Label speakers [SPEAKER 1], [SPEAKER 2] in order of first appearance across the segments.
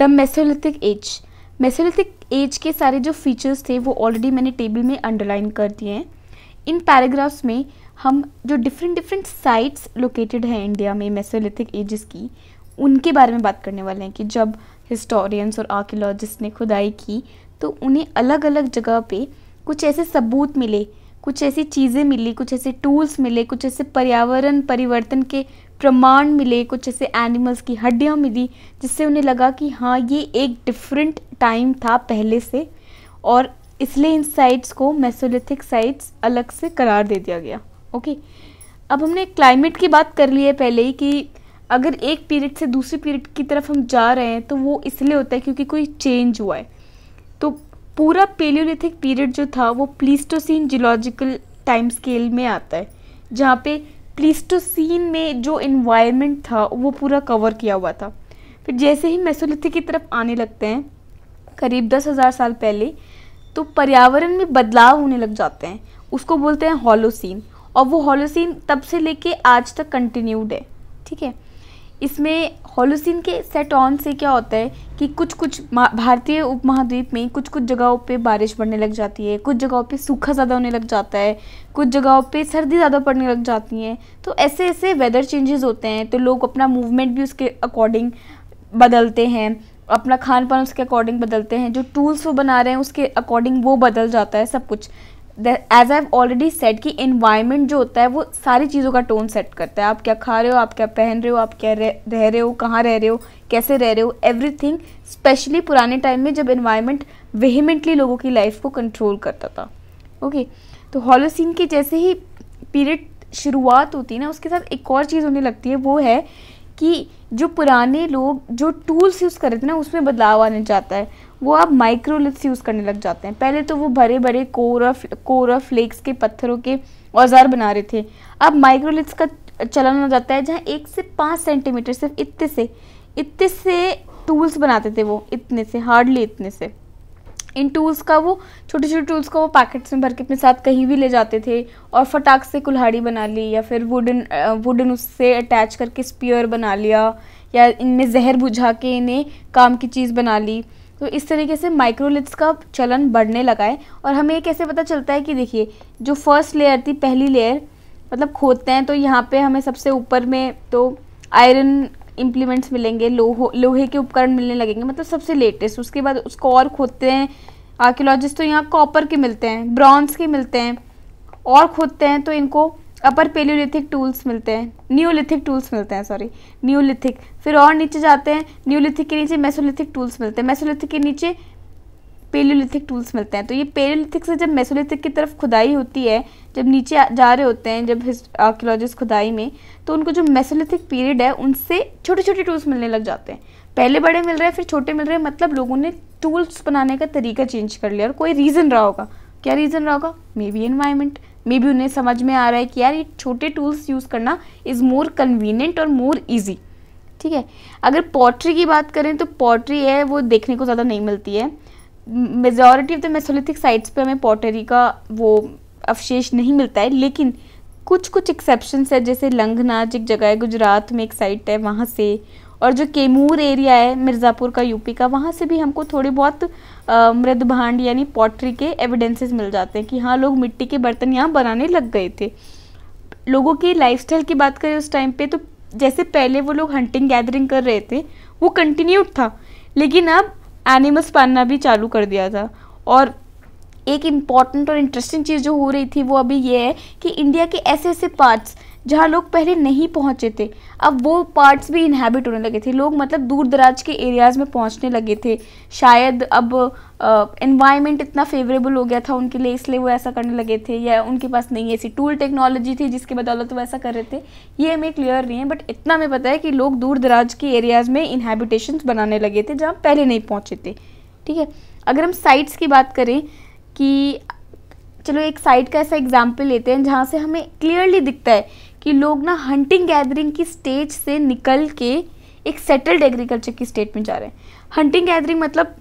[SPEAKER 1] the Mesolithic age Mesolithic age के सारे जो फीचर्स थे वो ऑलरेडी मैंने टेबल में अंडरलाइन कर दिए हैं इन पैराग्राफ्स में हम जो डिफरेंट डिफरेंट साइट्स लोकेटेड हैं इंडिया में मेसोलिथिक एजेस की उनके बारे में बात करने वाले हैं कि जब हिस्टोरियंस और आर्कियोलॉजिस्ट ने खुदाई की तो उन्हें अलग अलग जगह पे कुछ ऐसे सबूत मिले कुछ ऐसी चीज़ें मिली कुछ ऐसे टूल्स मिले कुछ ऐसे पर्यावरण परिवर्तन के प्रमाण मिले कुछ ऐसे एनिमल्स की हड्डियाँ मिली जिससे उन्हें लगा कि हाँ ये एक डिफरेंट टाइम था पहले से और इसलिए इन साइट्स को मैसोलिथिक साइट्स अलग से करार दे दिया गया ओके अब हमने क्लाइमेट की बात कर ली है पहले ही कि अगर एक पीरियड से दूसरे पीरियड की तरफ हम जा रहे हैं तो वो इसलिए होता है क्योंकि कोई चेंज हुआ है तो पूरा पेलियोलिथिक पीरियड जो था वो प्लीस्टोसिन जियोलॉजिकल टाइम स्केल में आता है जहाँ पे प्लीस्टोसिन में जो इन्वायरमेंट था वो पूरा कवर किया हुआ था फिर जैसे ही मेसोलिथिक की तरफ आने लगते हैं करीब दस हज़ार साल पहले तो पर्यावरण में बदलाव होने लग जाते हैं उसको बोलते हैं हॉलोसिन और वो हॉलोसिन तब से लेके आज तक कंटिन्यूड है ठीक है इसमें होलोसिन के सेट ऑन से क्या होता है कि कुछ कुछ भारतीय उपमहाद्वीप में कुछ कुछ जगहों पे बारिश पड़ने लग जाती है कुछ जगहों पे सूखा ज़्यादा होने लग जाता है कुछ जगहों पे सर्दी ज़्यादा पड़ने लग जाती है तो ऐसे ऐसे वेदर चेंजेस होते हैं तो लोग अपना मूवमेंट भी उसके अकॉर्डिंग बदलते हैं अपना खान पान उसके अकॉर्डिंग बदलते हैं जो टूल्स वो बना रहे हैं उसके अकॉर्डिंग वो बदल जाता है सब कुछ एज आई ऑलरेडी सेट कि इन्वायरमेंट जो होता है वो सारी चीज़ों का टोन सेट करता है आप क्या खा रहे हो आप क्या पहन रहे हो आप क्या रह, रह रहे हो कहाँ रह रहे हो कैसे रह रहे हो एवरीथिंग स्पेशली पुराने टाइम में जब इन्वायरमेंट वेहमेंटली लोगों की लाइफ को कंट्रोल करता था ओके okay, तो हॉलोसिन के जैसे ही पीरियड शुरुआत होती है ना उसके साथ एक और चीज़ होने लगती है वो है कि जो पुराने लोग जो टूल्स यूज़ कर रहे थे ना उसमें बदलाव आने जाता है वो अब माइक्रोलिथ्स यूज़ करने लग जाते हैं पहले तो वो भरे भरे कोरा कोरा फ्लेक्स के पत्थरों के औजार बना रहे थे अब माइक्रोलिथ्स का चलन हो जाता है जहाँ एक से पाँच सेंटीमीटर सिर्फ इतने से इतने से टूल्स बनाते थे वो इतने से हार्डली इतने से इन टूल्स का वो छोटे छोटे टूल्स का वो पैकेट्स में भर के अपने साथ कहीं भी ले जाते थे और फटाक से कुल्हाड़ी बना ली या फिर वुडन वुडन उससे अटैच करके स्पियर बना लिया या इनमें जहर बुझा के इन्हें काम की चीज़ बना ली तो इस तरीके से माइक्रोलिथ्स का चलन बढ़ने लगा है और हमें ये कैसे पता चलता है कि देखिए जो फर्स्ट लेयर थी पहली लेयर मतलब खोदते हैं तो यहाँ पे हमें सबसे ऊपर में तो आयरन इम्प्लीमेंट्स मिलेंगे लोहो लोहे के उपकरण मिलने लगेंगे मतलब सबसे लेटेस्ट उसके बाद उसको और खोदते हैं आर्क्योलॉजिस्ट तो यहाँ कॉपर के मिलते हैं ब्रॉन्ज के मिलते हैं और खोदते हैं तो इनको अपर पेलियोलिथिक टूल्स मिलते हैं न्यूलिथिक टूल्स मिलते हैं सॉरी न्यूलिथिक फिर और नीचे जाते हैं न्यूलिथिक के नीचे मेसोलिथिक टूल्स मिलते हैं मेसोलिथिक के नीचे पेलियोलिथिक टूल्स मिलते हैं तो ये पेलियोलिथिक से जब मेसोलिथिक की तरफ खुदाई होती है जब नीचे जा रहे होते हैं जब आर्कियोलॉजिस्ट खुदाई में तो उनको जो मेसोलिथिक पीरियड है उनसे छोटे छोटे टूल्स मिलने लग जाते हैं पहले बड़े मिल रहे हैं फिर छोटे मिल रहे हैं मतलब लोगों ने टूल्स बनाने का तरीका चेंज कर लिया और कोई रीज़न रहा होगा क्या रीज़न रहा होगा may be environment may be उन्हें समझ में आ रहा है कि यार ये छोटे टूल्स यूज़ करना इज़ मोर कन्वीनियंट और मोर ईजी ठीक है अगर पॉटरी की बात करें तो पॉटरी है वो देखने को ज़्यादा नहीं मिलती है majority of the Mesolithic sites पे हमें पॉटरी का वो अवशेष नहीं मिलता है लेकिन कुछ कुछ एक्सेप्शंस है जैसे लंगनाच एक जगह है गुजरात में एक साइट है वहाँ से और जो केमूर एरिया है मिर्ज़ापुर का यूपी का वहाँ से भी हमको थोड़ी बहुत मृद भांड यानी पॉटरी के एविडेंसेस मिल जाते हैं कि हाँ लोग मिट्टी के बर्तन यहाँ बनाने लग गए थे लोगों की लाइफस्टाइल की बात करें उस टाइम पे तो जैसे पहले वो लोग हंटिंग गैदरिंग कर रहे थे वो कंटिन्यूड था लेकिन अब एनिमल्स पालना भी चालू कर दिया था और एक इम्पॉर्टेंट और इंटरेस्टिंग चीज़ जो हो रही थी वो अभी ये है कि इंडिया के ऐसे ऐसे पार्ट्स जहाँ लोग पहले नहीं पहुँचे थे अब वो पार्ट्स भी इनहेबिट होने लगे थे लोग मतलब दूर दराज के एरियाज़ में पहुँचने लगे थे शायद अब इन्वायरमेंट इतना फेवरेबल हो गया था उनके लिए इसलिए वो ऐसा करने लगे थे या उनके पास नहीं ऐसी टूल टेक्नोलॉजी थी जिसके बदौलत वो ऐसा कर रहे थे ये हमें क्लियर नहीं है बट इतना हमें पता है कि लोग दूर दराज के एरियाज़ में इन्हेबिटेशन बनाने लगे थे जहाँ पहले नहीं पहुँचे थे ठीक है अगर हम साइट्स की बात करें कि चलो एक साइट का ऐसा एग्जाम्पल लेते हैं जहाँ से हमें क्लियरली दिखता है कि लोग ना हंटिंग गैदरिंग की स्टेज से निकल के एक सेटल्ड एग्रीकल्चर की स्टेट में जा रहे हैं हंटिंग गैदरिंग मतलब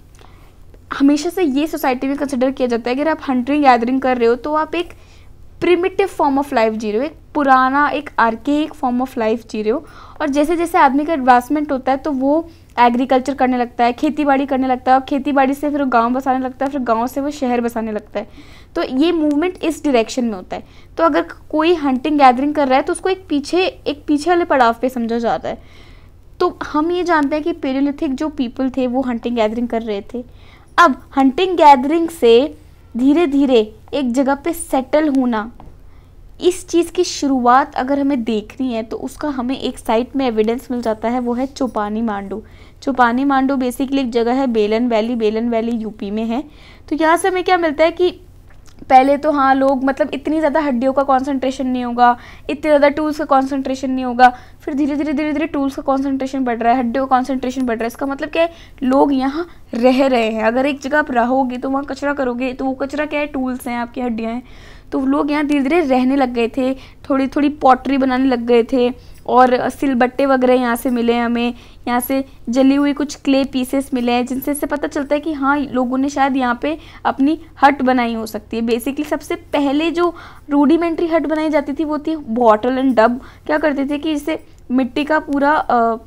[SPEAKER 1] हमेशा से ये सोसाइटी में कंसिडर किया जाता है अगर आप हंटिंग गैदरिंग कर रहे हो तो आप एक प्रिमिटिव फॉर्म ऑफ लाइफ जी रहे हो एक पुराना एक आर्के फॉर्म ऑफ लाइफ जी रहे हो और जैसे जैसे आदमी का एडवांसमेंट होता है तो वो एग्रीकल्चर करने लगता है खेती बाड़ी करने लगता है और खेती बाड़ी से फिर गाँव बसाने लगता है फिर गाँव से वो शहर बसाने लगता है तो ये मूवमेंट इस डायरेक्शन में होता है तो अगर कोई हंटिंग गैदरिंग कर रहा है तो उसको एक पीछे एक पीछे वाले पड़ाव पे समझा जाता है तो हम ये जानते हैं कि पेरियोलिथिक जो पीपल थे वो हंटिंग गैदरिंग कर रहे थे अब हंटिंग गैदरिंग से धीरे धीरे एक जगह पे सेटल होना इस चीज़ की शुरुआत अगर हमें देखनी है तो उसका हमें एक साइट में एविडेंस मिल जाता है वो है चौपानी मांडू चौपानी मांडू बेसिकली एक जगह है बेलन वैली बेलन वैली यूपी में है तो यहाँ से हमें क्या मिलता है कि पहले तो हाँ लोग मतलब इतनी ज़्यादा हड्डियों का कंसंट्रेशन नहीं होगा इतने ज़्यादा टूल्स का कंसंट्रेशन नहीं होगा फिर धीरे धीरे धीरे धीरे टूल्स का कंसंट्रेशन बढ़ रहा है हड्डियों का कंसंट्रेशन बढ़ रहा है इसका मतलब क्या है लोग यहाँ रह रहे हैं अगर एक जगह आप रहोगे तो वहाँ कचरा करोगे तो वो कचरा क्या है टूल्स हैं आपकी हड्डियाँ हैं तो लोग यहाँ धीरे धीरे रहने लग गए थे थोड़ी थोड़ी पॉटरी बनाने लग गए थे और सिलबट्टे वगैरह यहाँ से मिले हमें यहाँ से जली हुई कुछ क्ले पीसेस मिले हैं जिनसे से पता चलता है कि हाँ लोगों ने शायद यहाँ पे अपनी हट बनाई हो सकती है बेसिकली सबसे पहले जो रूडीमेंट्री हट बनाई जाती थी वो थी बॉटल एंड डब क्या करते थे कि इसे मिट्टी का पूरा आ,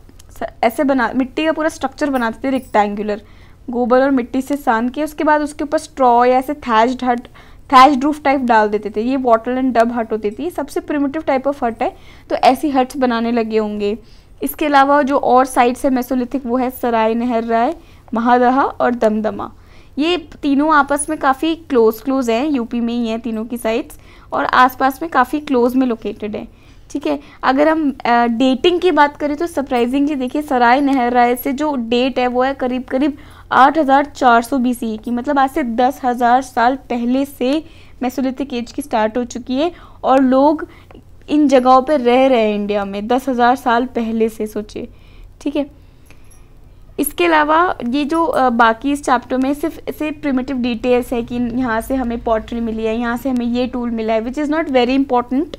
[SPEAKER 1] ऐसे बना मिट्टी का पूरा स्ट्रक्चर बनाते थे रेक्टेंगुलर गोबर और मिट्टी से सान के उसके बाद उसके ऊपर स्ट्रॉ या ऐसे थैज्ड हट थैच ड्रूफ टाइप डाल देते थे ये वॉटल एंड डब हट होती थी सबसे प्रिमेटिव टाइप ऑफ हट है तो ऐसी हट्स बनाने लगे होंगे इसके अलावा जो और साइट्स है मेसोलिथिक वो है सराय नहर राय महादहा और दमदमा ये तीनों आपस में काफ़ी क्लोज क्लोज हैं यूपी में ही हैं तीनों की साइट्स और आसपास में काफ़ी क्लोज में लोकेटेड हैं ठीक है अगर हम डेटिंग की बात करें तो सरप्राइजिंगली देखिए सराय नहर राय से जो डेट है वो है करीब करीब 8400 बीसीई की मतलब आज से 10000 साल पहले से मैसोलिथिक एज की स्टार्ट हो चुकी है और लोग इन जगहों पर रह रहे हैं इंडिया में 10000 साल पहले से सोचिए ठीक है इसके अलावा ये जो बाकी इस चैप्टर में सिर्फ ऐसे प्रिमेटिव डिटेल्स है कि यहाँ से हमें पॉटरी मिली है यहाँ से हमें ये टूल मिला है which is not very important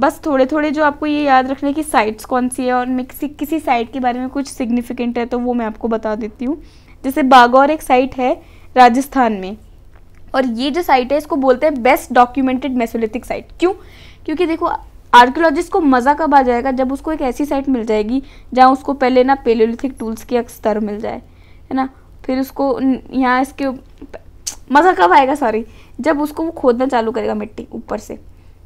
[SPEAKER 1] बस थोड़े थोड़े जो आपको ये याद रखना है कि साइट्स कौन सी है और मैं किसी किसी साइट के बारे में कुछ सिग्निफिकेंट है तो वो मैं आपको बता देती हूँ जैसे बागौर एक साइट है राजस्थान में और ये जो साइट है इसको बोलते हैं बेस्ट डॉक्यूमेंटेड मेसोलिथिक साइट क्यों क्योंकि देखो आर्कियोलॉजिस्ट को मज़ा कब आ जाएगा जब उसको एक ऐसी साइट मिल जाएगी जहाँ उसको पहले ना पेलोलिथिक टूल्स के स्तर मिल जाए है ना फिर उसको यहाँ इसके मज़ा कब आएगा सॉरी जब उसको वो खोदना चालू करेगा मिट्टी ऊपर से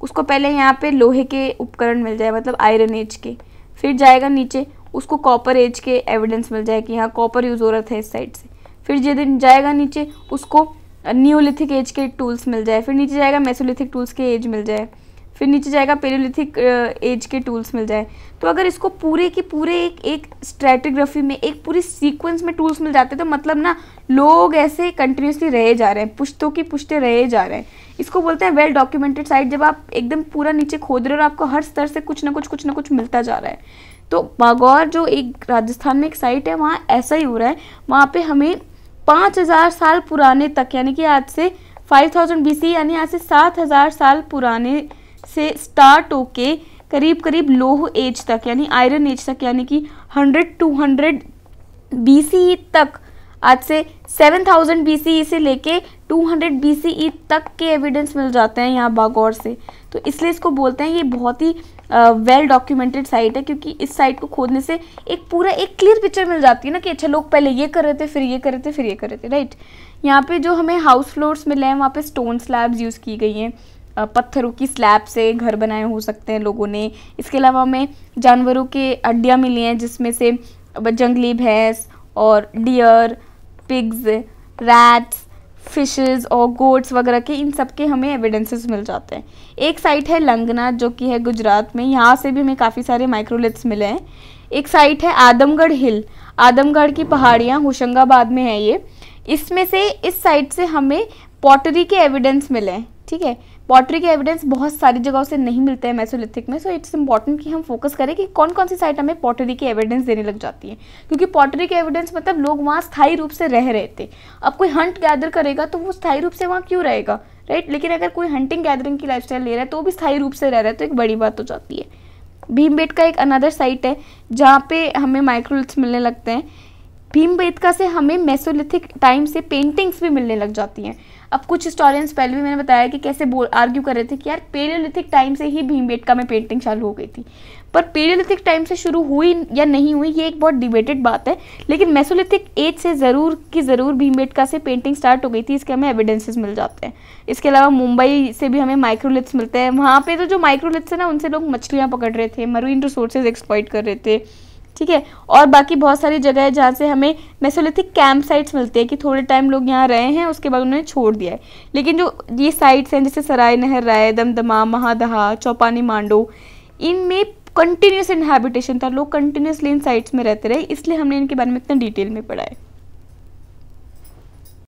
[SPEAKER 1] उसको पहले यहाँ पे लोहे के उपकरण मिल जाए मतलब आयरन एज के फिर जाएगा नीचे उसको कॉपर एज के एविडेंस मिल जाए कि हाँ कॉपर यूज़ हो रहा था इस साइड से फिर जिस जाएगा नीचे उसको न्यूलिथिक एज के टूल्स मिल जाए फिर नीचे जाएगा मेसोलिथिक टूल्स के एज मिल जाए फिर नीचे जाएगा पेरोलिथिक एज के टूल्स मिल जाए तो अगर इसको पूरे के पूरे एक एक स्ट्रेटिग्राफी में एक पूरी सीक्वेंस में टूल्स मिल जाते तो मतलब ना लोग ऐसे कंटिन्यूसली रहे जा रहे हैं पुश्तों की पुश्ते रहे जा रहे हैं इसको बोलते हैं वेल डॉक्यूमेंटेड साइट जब आप एकदम पूरा नीचे खोद रहे हो और आपको हर स्तर से कुछ ना कुछ कुछ ना कुछ मिलता जा रहा है तो बागौर जो एक राजस्थान में एक साइट है वहाँ ऐसा ही हो रहा है वहाँ पे हमें पाँच हज़ार साल पुराने तक यानी कि आज से फाइव थाउजेंड बी सी यानी आज से सात हज़ार साल पुराने से स्टार्ट होके करीब करीब लोह एज तक यानी आयरन एज तक यानी कि hundred two hundred B C तक आज से सेवन थाउजेंड बी सी से लेके 200 BCE तक के एविडेंस मिल जाते हैं यहाँ बागौर से तो इसलिए इसको बोलते हैं ये बहुत ही वेल डॉक्यूमेंटेड साइट है क्योंकि इस साइट को खोदने से एक पूरा एक क्लियर पिक्चर मिल जाती है ना कि अच्छा लोग पहले ये कर रहे थे फिर ये कर रहे थे फिर ये कर रहे थे राइट यहाँ पे जो हमें हाउस फ्लोर्स मिले हैं वहाँ पे स्टोन स्लैब्स यूज़ की गई हैं पत्थरों की स्लैब से घर बनाए हो सकते हैं लोगों ने इसके अलावा हमें जानवरों के अड्डियाँ मिली हैं जिसमें से जंगली भैंस और डियर पिग्स रैट्स फिशेस और गोट्स वगैरह के इन सब के हमें एविडेंसेस मिल जाते हैं एक साइट है लंगना जो कि है गुजरात में यहाँ से भी हमें काफ़ी सारे माइक्रोलिथ्स मिले हैं एक साइट है आदमगढ़ हिल आदमगढ़ की पहाड़ियाँ होशंगाबाद में है ये इसमें से इस साइट से हमें पॉटरी के एविडेंस मिले हैं ठीक है पॉटरी के एविडेंस बहुत सारी जगहों से नहीं मिलते हैं मैसोलिथिक में सो इट्स इंपॉर्टेंट कि हम फोकस करें कि कौन कौन सी साइट हमें पॉटरी की एविडेंस देने लग जाती है क्योंकि पॉटरी के एविडेंस मतलब लोग वहाँ स्थायी रूप से रह रहे थे अब कोई हंट गैदर करेगा तो वो स्थायी रूप से वहाँ क्यों रहेगा राइट लेकिन अगर कोई हंटिंग गैदरिंग की लाइफ ले रहा है तो वो भी स्थायी रूप से रह रहा है तो एक बड़ी बात हो जाती है भीम का एक अनदर साइट है जहाँ पे हमें माइक्रोलिथ्स मिलने लगते हैं भीमबेटका से हमें मेसोलिथिक टाइम से पेंटिंग्स भी मिलने लग जाती हैं अब कुछ हिस्टोरियंस पहले भी मैंने बताया कि कैसे बोल आर्ग्यू कर रहे थे कि यार पेरियोलिथिक टाइम से ही भीम बेटका में पेंटिंग चालू हो गई थी पर पेरियोलिथिक टाइम से शुरू हुई या नहीं हुई ये एक बहुत डिबेटेड बात है लेकिन मेसोलिथिक एज से ज़रूर की ज़रूर भीम बेटका से पेंटिंग स्टार्ट हो गई थी इसके हमें एविडेंसेस मिल जाते हैं इसके अलावा मुंबई से भी हमें माइक्रोलिथ्स मिलते हैं वहाँ पर तो जो माइक्रोलिथ्स हैं ना उनसे लोग मछलियाँ पकड़ रहे थे मरीन रिसोर्सेज एक्सप्लॉइट कर रहे थे ठीक है और बाकी बहुत सारी जगह है जहाँ से हमें मैसोलिथिक कैंप साइट्स मिलती है कि थोड़े टाइम लोग यहाँ रहे हैं उसके बाद उन्होंने छोड़ दिया है लेकिन जो ये साइट्स हैं जैसे सराय नहर राय दमदमा महादहा चौपानी मांडो इनमें कंटिन्यूस इनहेबिटेशन था लोग कंटिन्यूसली इन साइट्स में रहते रहे इसलिए हमने इनके बारे में इतना डिटेल में पढ़ा है